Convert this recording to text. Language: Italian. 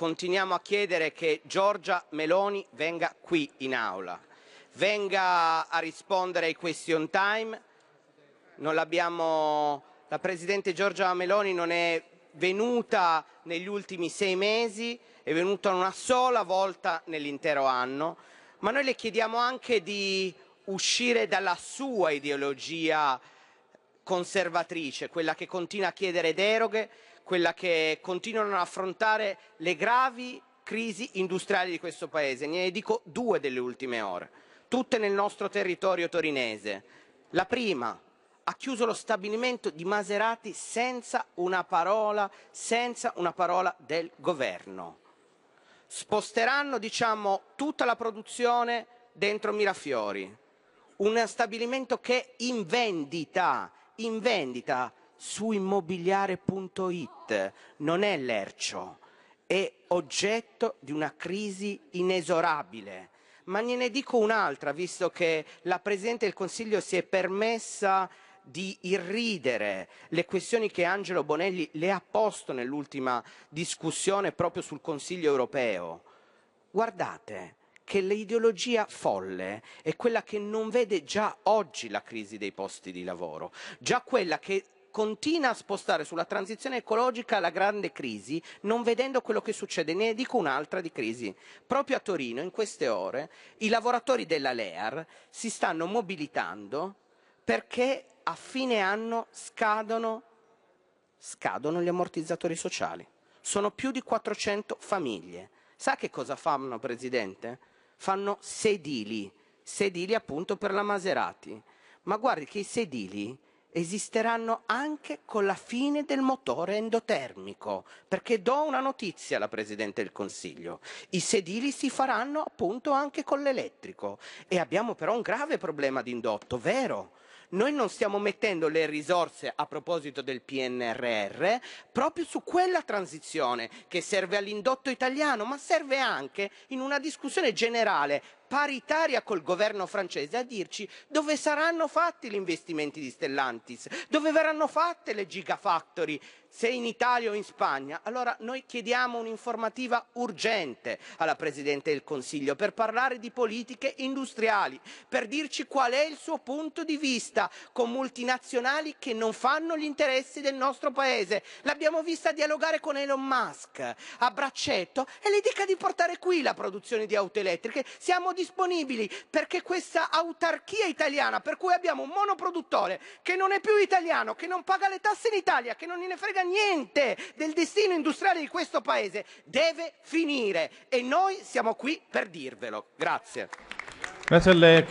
continuiamo a chiedere che Giorgia Meloni venga qui in aula, venga a rispondere ai question time. La Presidente Giorgia Meloni non è venuta negli ultimi sei mesi, è venuta una sola volta nell'intero anno, ma noi le chiediamo anche di uscire dalla sua ideologia conservatrice, quella che continua a chiedere deroghe, quella che continuano ad affrontare le gravi crisi industriali di questo Paese. Ne dico due delle ultime ore, tutte nel nostro territorio torinese. La prima, ha chiuso lo stabilimento di Maserati senza una parola, senza una parola del governo. Sposteranno, diciamo, tutta la produzione dentro Mirafiori. Un stabilimento che è in vendita, in vendita su immobiliare.it non è lercio, è oggetto di una crisi inesorabile. Ma ne dico un'altra, visto che la Presidente del Consiglio si è permessa di irridere le questioni che Angelo Bonelli le ha posto nell'ultima discussione proprio sul Consiglio europeo. Guardate che l'ideologia folle è quella che non vede già oggi la crisi dei posti di lavoro, già quella che continua a spostare sulla transizione ecologica la grande crisi, non vedendo quello che succede. Ne dico un'altra di crisi. Proprio a Torino, in queste ore, i lavoratori della Lear si stanno mobilitando perché a fine anno scadono, scadono gli ammortizzatori sociali. Sono più di 400 famiglie. Sa che cosa fanno, Presidente? Fanno sedili, sedili appunto per la Maserati. Ma guardi che i sedili esisteranno anche con la fine del motore endotermico, perché do una notizia alla Presidente del Consiglio, i sedili si faranno appunto anche con l'elettrico e abbiamo però un grave problema di indotto, vero? Noi non stiamo mettendo le risorse a proposito del PNRR proprio su quella transizione che serve all'indotto italiano, ma serve anche in una discussione generale paritaria col governo francese a dirci dove saranno fatti gli investimenti di Stellantis, dove verranno fatte le gigafactory, se in Italia o in Spagna. Allora noi chiediamo un'informativa urgente alla Presidente del Consiglio per parlare di politiche industriali, per dirci qual è il suo punto di vista con multinazionali che non fanno gli interessi del nostro Paese. L'abbiamo vista dialogare con Elon Musk a braccetto e le dica di portare qui la produzione di auto elettriche. Siamo disponibili perché questa autarchia italiana per cui abbiamo un monoproduttore che non è più italiano, che non paga le tasse in Italia, che non gliene frega niente del destino industriale di questo paese, deve finire e noi siamo qui per dirvelo. Grazie. Grazie